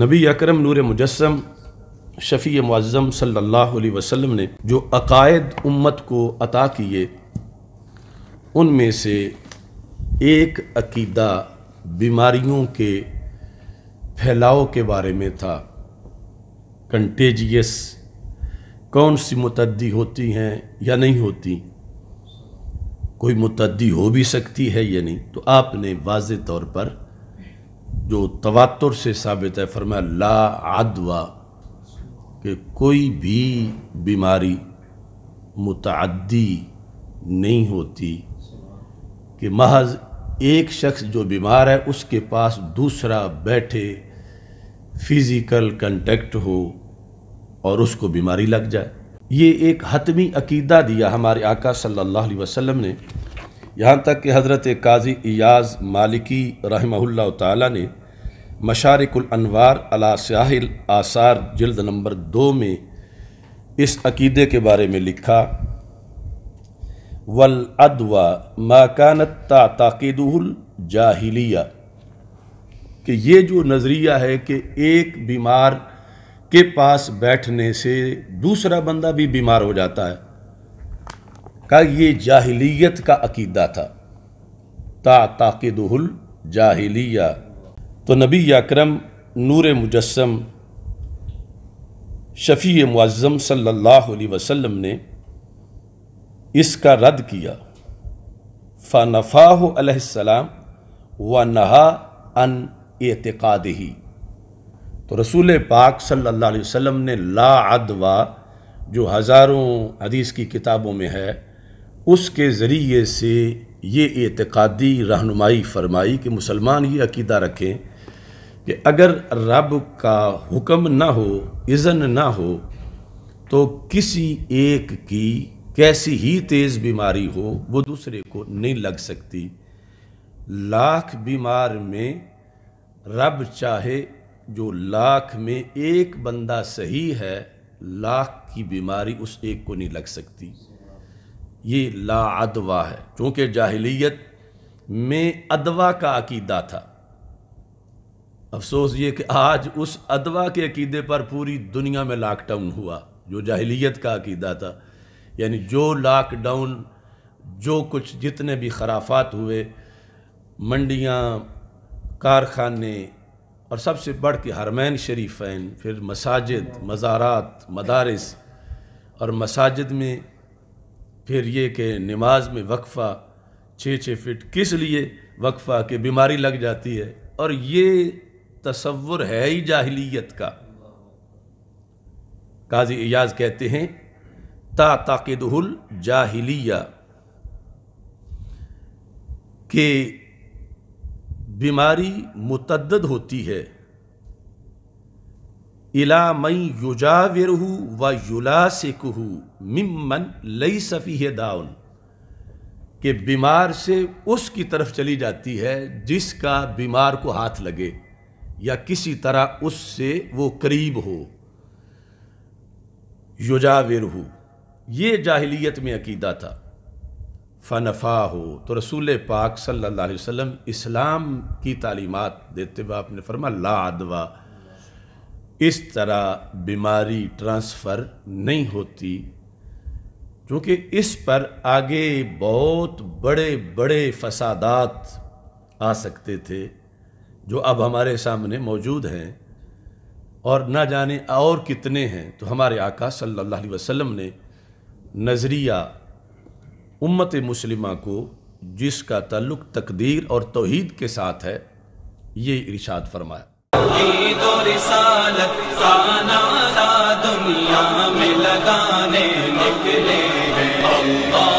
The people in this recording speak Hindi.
नबी अकरम नूर मुजस्म शफ़ी मुज़म सल्लल्लाहु अलैहि वसल्लम ने जो अकायद उम्मत को अता किए उनमें से एक अकीदा बीमारियों के फैलाव के बारे में था कंटेजियस कौन सी मुतदी होती हैं या नहीं होती कोई मुतदी हो भी सकती है या नहीं तो आपने वाज तौर पर जो तवातुर से साबित है फरमाया ला आदवा कि कोई भी बीमारी मुतदी नहीं होती कि महज एक शख्स जो बीमार है उसके पास दूसरा बैठे फिज़िकल कंटेक्ट हो और उसको बीमारी लग जाए ये एक हतमी अकीदा दिया हमारे आका सल्लल्लाहु अलैहि वसल्लम ने यहाँ तक कि हज़रत काजी इयाज मालिकी रहमल्ला ताली ने अनवार अला साहिल आसार जल्द नंबर दो में इस अकीदे के बारे में लिखा वल अदवा माकानत ता जाहिलिया कि ये जो नज़रिया है कि एक बीमार के पास बैठने से दूसरा बंदा भी बीमार हो जाता है का ये जाहिलियत का अकीदा था ता ताकदुल जाहिलिया तो नबी अक्रम नूर मुजस्म शफ़ी मुज़म सल्लल्लाहु अलैहि वसल्लम ने इसका रद्द किया फ़नफ़ाहसलाम व नहा अन एतक़ाद ही तो रसूल पाक सल्लल्लाहु अलैहि वसल्लम ने ला अदवा जो हज़ारों हदीस की किताबों में है उसके ज़रिए से ये एतकादी रहनुमाई फरमाई कि मुसलमान ये अकीदा रखें कि अगर रब का हुक्म ना हो इज़न ना हो तो किसी एक की कैसी ही तेज़ बीमारी हो वो दूसरे को नहीं लग सकती लाख बीमार में रब चाहे जो लाख में एक बंदा सही है लाख की बीमारी उस एक को नहीं लग सकती ये अदवा है क्योंकि जाहिलियत में अदवा का अकीदा था अफसोस ये कि आज उस अदवा के अकीदे पर पूरी दुनिया में लॉकडाउन हुआ जो जाहिलियत का अकीदा था यानी जो लॉकडाउन जो कुछ जितने भी खराफात हुए मंडियाँ कारखाने और सबसे बढ़ के हरमैन शरीफ फिर मसाजिद मज़ारात मदारस और मसाजिद में फिर ये कि नमाज में वक्फ़ा छः छः फिट किस लिए वक्फ़ा के बीमारी लग जाती है और ये तस्वुर है ही जाहिलियत का काजी इयाज कहते हैं ता जाहिलिया के बीमारी मुतद होती है इला मई युजाविरहू व युलासिकहू मिमन लई सफ़ी है दाउन के बीमार से उसकी तरफ चली जाती है जिसका बीमार को हाथ लगे या किसी तरह उससे वो करीब हो युजाविरहू ये जाहिलियत में अकीदा था फ़नफ़ा हो तो रसूल पाक सल्लल्लाहु अलैहि वसल्लम इस्लाम की तालीमत देते हुए आपने फरमा ला अदवा इस तरह बीमारी ट्रांसफ़र नहीं होती क्योंकि इस पर आगे बहुत बड़े बड़े फसादात आ सकते थे जो अब हमारे सामने मौजूद हैं और ना जाने और कितने हैं तो हमारे आका सल्लल्लाहु अलैहि वसल्लम ने नज़रिया उम्मत मुस्लिमा को जिसका ताल्लुक़ तकदीर और तोहीद के साथ है ये इरशाद फरमाया तौहीद और रिसालत का नारा दुनिया में लगाने निकले